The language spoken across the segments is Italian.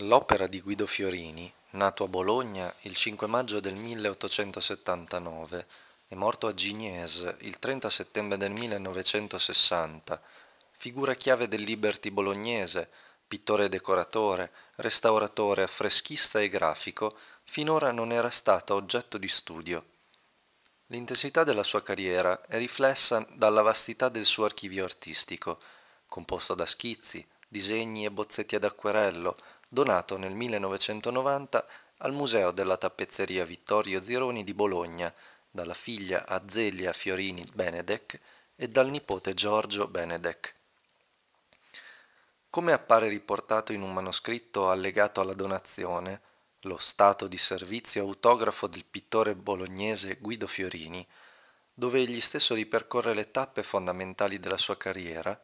L'opera di Guido Fiorini, nato a Bologna il 5 maggio del 1879 e morto a Gignese il 30 settembre del 1960, figura chiave del Liberty bolognese, pittore e decoratore, restauratore, affreschista e grafico, finora non era stata oggetto di studio. L'intensità della sua carriera è riflessa dalla vastità del suo archivio artistico, composto da schizzi, disegni e bozzetti ad acquerello, donato nel 1990 al Museo della Tappezzeria Vittorio Zironi di Bologna dalla figlia Azelia Fiorini Benedek e dal nipote Giorgio Benedek. Come appare riportato in un manoscritto allegato alla donazione, lo stato di servizio autografo del pittore bolognese Guido Fiorini, dove egli stesso ripercorre le tappe fondamentali della sua carriera,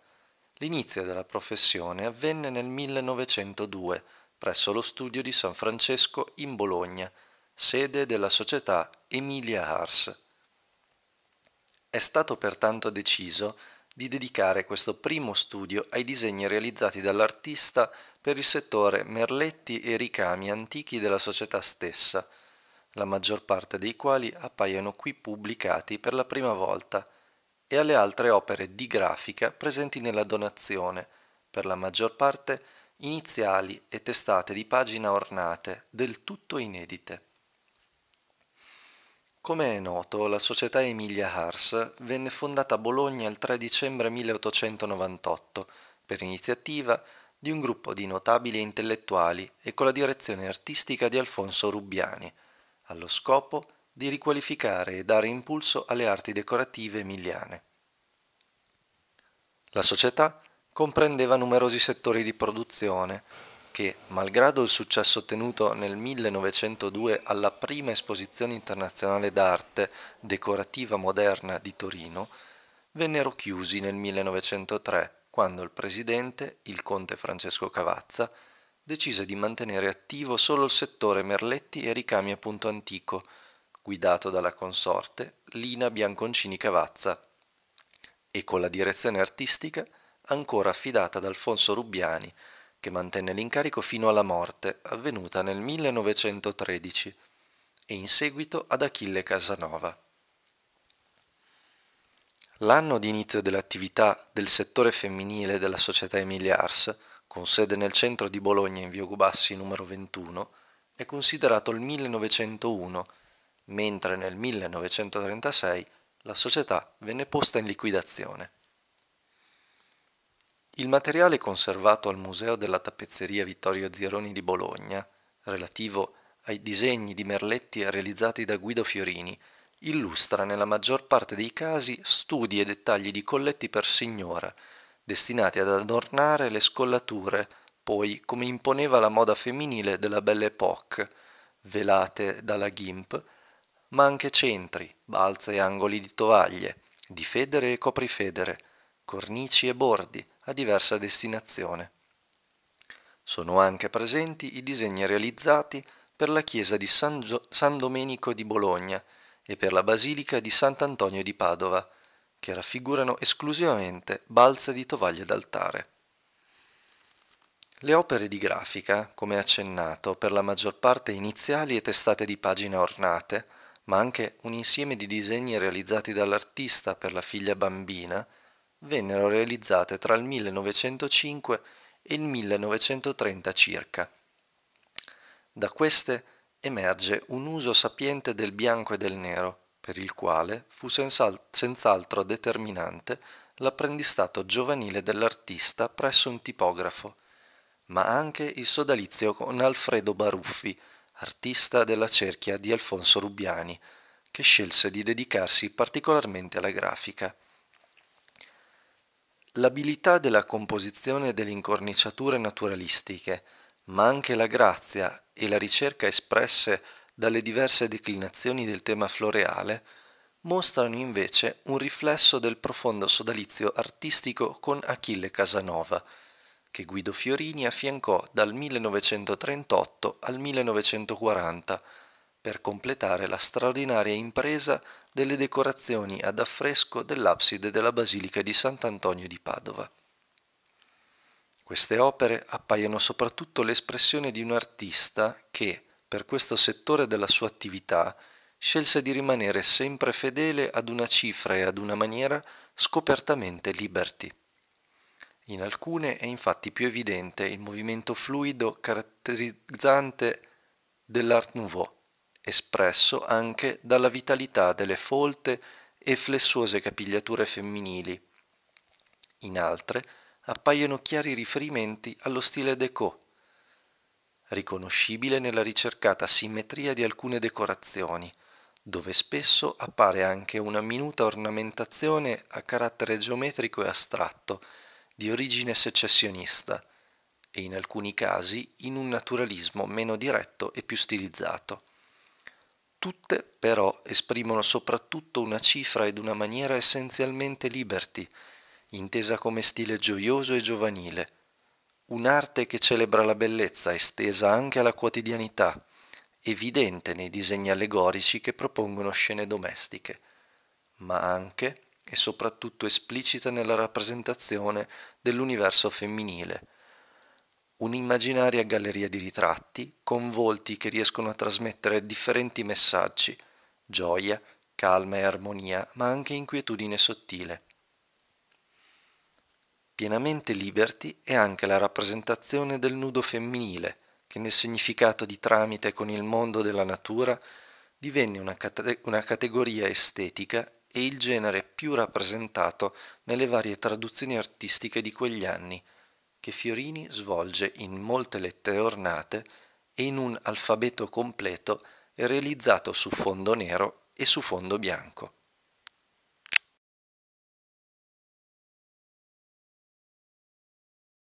L'inizio della professione avvenne nel 1902 presso lo studio di San Francesco in Bologna, sede della società Emilia Ars. È stato pertanto deciso di dedicare questo primo studio ai disegni realizzati dall'artista per il settore merletti e ricami antichi della società stessa, la maggior parte dei quali appaiono qui pubblicati per la prima volta, e alle altre opere di grafica presenti nella donazione, per la maggior parte iniziali e testate di pagina ornate, del tutto inedite. Come è noto, la società Emilia Hars venne fondata a Bologna il 3 dicembre 1898 per iniziativa di un gruppo di notabili intellettuali e con la direzione artistica di Alfonso Rubbiani, allo scopo di riqualificare e dare impulso alle arti decorative emiliane. La società comprendeva numerosi settori di produzione che, malgrado il successo ottenuto nel 1902 alla prima esposizione internazionale d'arte decorativa moderna di Torino, vennero chiusi nel 1903, quando il presidente, il conte Francesco Cavazza, decise di mantenere attivo solo il settore merletti e ricami a punto antico, guidato dalla consorte Lina Bianconcini Cavazza, e con la direzione artistica ancora affidata ad Alfonso Rubbiani, che mantenne l'incarico fino alla morte, avvenuta nel 1913, e in seguito ad Achille Casanova. L'anno di inizio dell'attività del settore femminile della società Emilia Ars, con sede nel centro di Bologna in via Gubassi numero 21, è considerato il 1901, mentre nel 1936 la società venne posta in liquidazione. Il materiale conservato al Museo della Tappezzeria Vittorio Zieroni di Bologna, relativo ai disegni di merletti realizzati da Guido Fiorini, illustra nella maggior parte dei casi studi e dettagli di colletti per signora, destinati ad adornare le scollature, poi come imponeva la moda femminile della Belle Époque, velate dalla Gimp, ma anche centri, balze e angoli di tovaglie, di federe e coprifedere, cornici e bordi a diversa destinazione. Sono anche presenti i disegni realizzati per la chiesa di San, Gio- San Domenico di Bologna e per la basilica di Sant'Antonio di Padova, che raffigurano esclusivamente balze di tovaglie d'altare. Le opere di grafica, come accennato, per la maggior parte iniziali e testate di pagina ornate, ma anche un insieme di disegni realizzati dall'artista per la figlia bambina, vennero realizzate tra il 1905 e il 1930 circa. Da queste emerge un uso sapiente del bianco e del nero, per il quale fu senz'altro determinante l'apprendistato giovanile dell'artista presso un tipografo, ma anche il sodalizio con Alfredo Baruffi artista della cerchia di Alfonso Rubiani, che scelse di dedicarsi particolarmente alla grafica. L'abilità della composizione delle incorniciature naturalistiche, ma anche la grazia e la ricerca espresse dalle diverse declinazioni del tema floreale, mostrano invece un riflesso del profondo sodalizio artistico con Achille Casanova, che Guido Fiorini affiancò dal 1938 al 1940 per completare la straordinaria impresa delle decorazioni ad affresco dell'abside della Basilica di Sant'Antonio di Padova. Queste opere appaiono soprattutto l'espressione di un artista che, per questo settore della sua attività, scelse di rimanere sempre fedele ad una cifra e ad una maniera scopertamente liberty. In alcune è infatti più evidente il movimento fluido caratterizzante dell'Art Nouveau, espresso anche dalla vitalità delle folte e flessuose capigliature femminili. In altre appaiono chiari riferimenti allo stile déco, riconoscibile nella ricercata simmetria di alcune decorazioni, dove spesso appare anche una minuta ornamentazione a carattere geometrico e astratto, di origine secessionista e in alcuni casi in un naturalismo meno diretto e più stilizzato. Tutte però esprimono soprattutto una cifra ed una maniera essenzialmente liberty, intesa come stile gioioso e giovanile, un'arte che celebra la bellezza estesa anche alla quotidianità, evidente nei disegni allegorici che propongono scene domestiche, ma anche e soprattutto esplicita nella rappresentazione dell'universo femminile. Un'immaginaria galleria di ritratti con volti che riescono a trasmettere differenti messaggi, gioia, calma e armonia, ma anche inquietudine sottile. Pienamente liberty è anche la rappresentazione del nudo femminile, che nel significato di tramite con il mondo della natura divenne una, cate- una categoria estetica è il genere più rappresentato nelle varie traduzioni artistiche di quegli anni, che Fiorini svolge in molte lettere ornate e in un alfabeto completo realizzato su fondo nero e su fondo bianco.